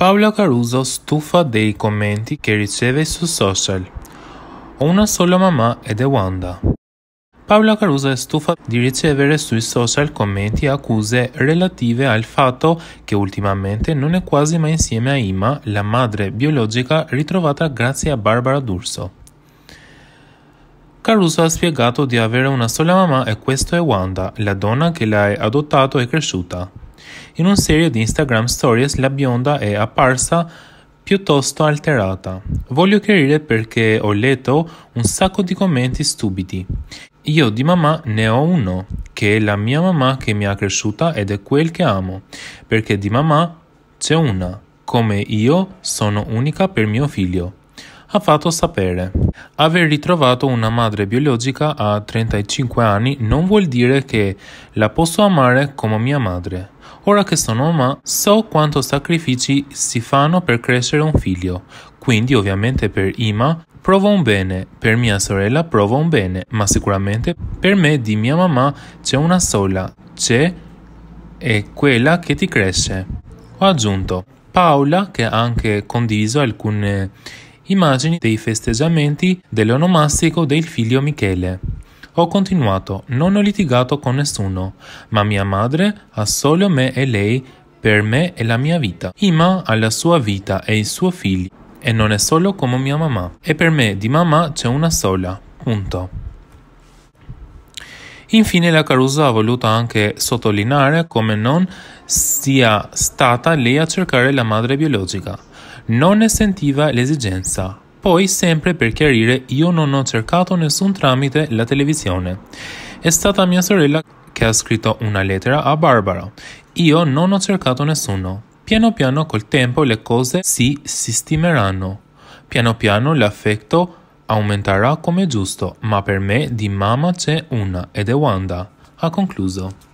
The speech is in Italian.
Paola Caruso stufa dei commenti che riceve su social. Ho una sola mamma ed è Wanda. Paola Caruso è stufa di ricevere sui social commenti e accuse relative al fatto che ultimamente non è quasi mai insieme a Ima, la madre biologica ritrovata grazie a Barbara D'Urso. Caruso ha spiegato di avere una sola mamma e questo è Wanda, la donna che l'ha adottato e cresciuta. In un serie di Instagram Stories la bionda è apparsa piuttosto alterata. Voglio chiarire perché ho letto un sacco di commenti stupidi. Io di mamma ne ho uno, che è la mia mamma che mi ha cresciuta ed è quel che amo, perché di mamma c'è una, come io sono unica per mio figlio ha fatto sapere. Aver ritrovato una madre biologica a 35 anni non vuol dire che la posso amare come mia madre. Ora che sono mamma, so quanto sacrifici si fanno per crescere un figlio. Quindi ovviamente per Ima provo un bene, per mia sorella provo un bene, ma sicuramente per me di mia mamma c'è una sola, c'è e quella che ti cresce. Ho aggiunto Paola che ha anche condiviso alcune immagini dei festeggiamenti dell'onomastico del figlio Michele. Ho continuato, non ho litigato con nessuno, ma mia madre ha solo me e lei per me e la mia vita. Ima ha la sua vita e il suo figlio, e non è solo come mia mamma. E per me di mamma c'è una sola. Punto. Infine la Caruso ha voluto anche sottolineare come non sia stata lei a cercare la madre biologica non ne sentiva l'esigenza. Poi, sempre per chiarire, io non ho cercato nessun tramite la televisione. È stata mia sorella che ha scritto una lettera a Barbara. Io non ho cercato nessuno. Piano piano col tempo le cose si sistemeranno. Piano piano l'affetto aumenterà come giusto, ma per me di mamma c'è una ed è Wanda. Ha concluso.